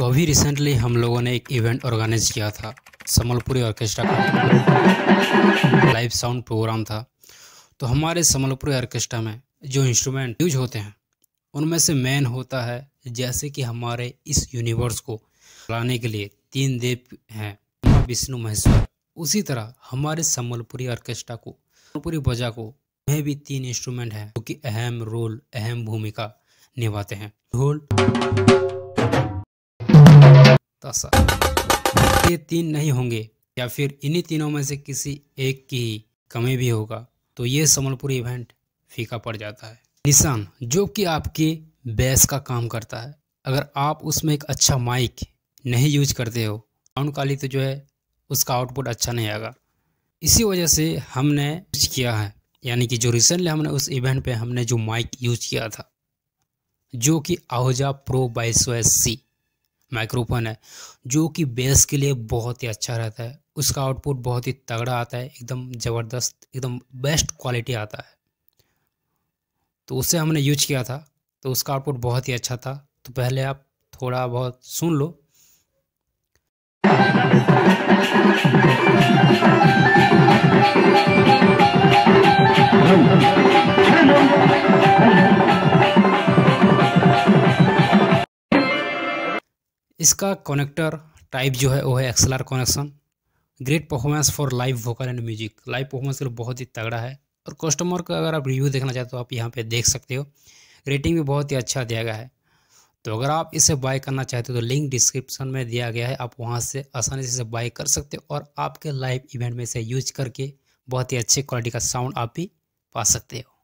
तो अभी रिसेंटली हम लोगों ने एक इवेंट ऑर्गेनाइज किया था समलपुरी ऑर्केस्ट्रा का लाइव साउंड प्रोग्राम था तो हमारे समलपुरी ऑर्केस्ट्रा में जो इंस्ट्रूमेंट यूज होते हैं उनमें से मेन होता है जैसे कि हमारे इस यूनिवर्स को चलाने के लिए तीन देव हैं विष्णु महेश्वर उसी तरह हमारे समलपुरी ऑर्केस्ट्रा को समलपुरी बजा को में भी तीन इंस्ट्रूमेंट हैं जो कि अहम रोल अहम भूमिका निभाते हैं ढोल असा ये तीन नहीं होंगे या फिर इन्हीं तीनों में से किसी एक की ही कमी भी होगा तो ये समलपुर इवेंट फीका पड़ जाता है निशान जो कि आपके बेस का काम करता है अगर आप उसमें एक अच्छा माइक नहीं यूज करते हो साउंड क्वालिटी तो जो है उसका आउटपुट अच्छा नहीं आएगा इसी वजह से हमने यूज किया है यानी कि जो रिसेंटली हमने उस इवेंट पे हमने जो माइक यूज किया था जो कि आहुजा प्रो बाईसो एस सी माइक्रोफोन है जो कि बेस के लिए बहुत ही अच्छा रहता है उसका आउटपुट बहुत ही तगड़ा आता है एकदम ज़बरदस्त एकदम बेस्ट क्वालिटी आता है तो उससे हमने यूज किया था तो उसका आउटपुट बहुत ही अच्छा था तो पहले आप थोड़ा बहुत सुन लो इसका कनेक्टर टाइप जो है वो है XLR connection great performance for live vocal and music live performance के लिए बहुत ही तगड़ा है और कस्टमर का अगर आप रिव्यू देखना चाहते हो तो आप यहाँ पे देख सकते हो रेटिंग भी बहुत ही अच्छा दिया गया है तो अगर आप इसे बाय करना चाहते हो तो लिंक डिस्क्रिप्शन में दिया गया है आप वहाँ से आसानी से इसे बाय कर सकते हो और आपके लाइव इवेंट में इसे यूज करके बहुत ही अच्छी क्वालिटी का साउंड आप भी पा सकते हो